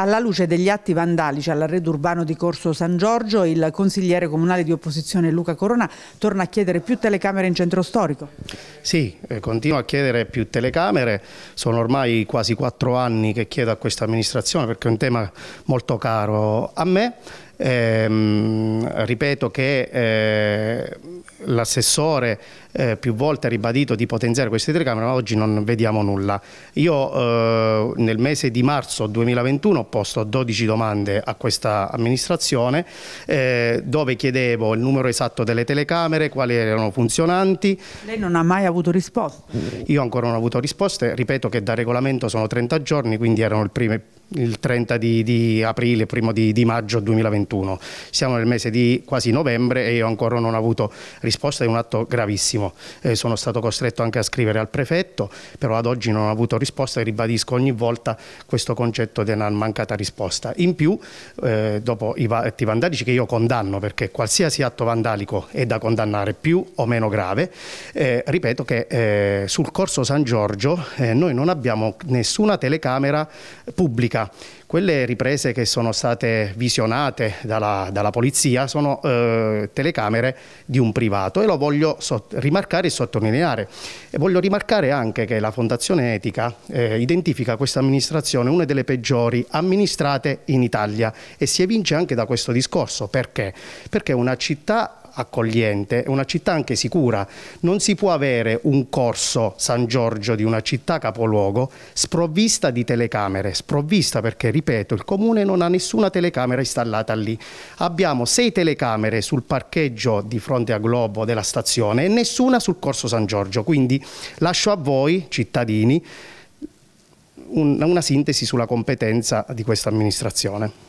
Alla luce degli atti vandalici all'arredo urbano di Corso San Giorgio, il consigliere comunale di opposizione Luca Corona torna a chiedere più telecamere in centro storico. Sì, eh, continuo a chiedere più telecamere, sono ormai quasi quattro anni che chiedo a questa amministrazione perché è un tema molto caro a me. Eh, ripeto che eh, l'assessore eh, più volte ha ribadito di potenziare queste telecamere, ma oggi non vediamo nulla. Io eh, nel mese di marzo 2021 ho posto 12 domande a questa amministrazione eh, dove chiedevo il numero esatto delle telecamere, quali erano funzionanti. Lei non ha mai avuto risposte? Io ancora non ho avuto risposte, ripeto che da regolamento sono 30 giorni, quindi erano il primo il 30 di, di aprile, primo di, di, maggio 2021. Siamo nel mese di quasi novembre e io ancora non ho avuto risposte risposta è un atto gravissimo. Eh, sono stato costretto anche a scrivere al prefetto, però ad oggi non ho avuto risposta e ribadisco ogni volta questo concetto di una mancata risposta. In più, eh, dopo i atti vandalici che io condanno, perché qualsiasi atto vandalico è da condannare più o meno grave, eh, ripeto che eh, sul corso San Giorgio eh, noi non abbiamo nessuna telecamera pubblica quelle riprese che sono state visionate dalla, dalla polizia sono eh, telecamere di un privato privato e lo voglio rimarcare e sottolineare. E voglio rimarcare anche che la Fondazione Etica eh, identifica questa amministrazione una delle peggiori amministrate in Italia e si evince anche da questo discorso. Perché? Perché una città accogliente, è una città anche sicura. Non si può avere un corso San Giorgio di una città capoluogo sprovvista di telecamere, sprovvista perché, ripeto, il comune non ha nessuna telecamera installata lì. Abbiamo sei telecamere sul parcheggio di fronte a Globo della stazione e nessuna sul corso San Giorgio, quindi lascio a voi, cittadini, un, una sintesi sulla competenza di questa amministrazione.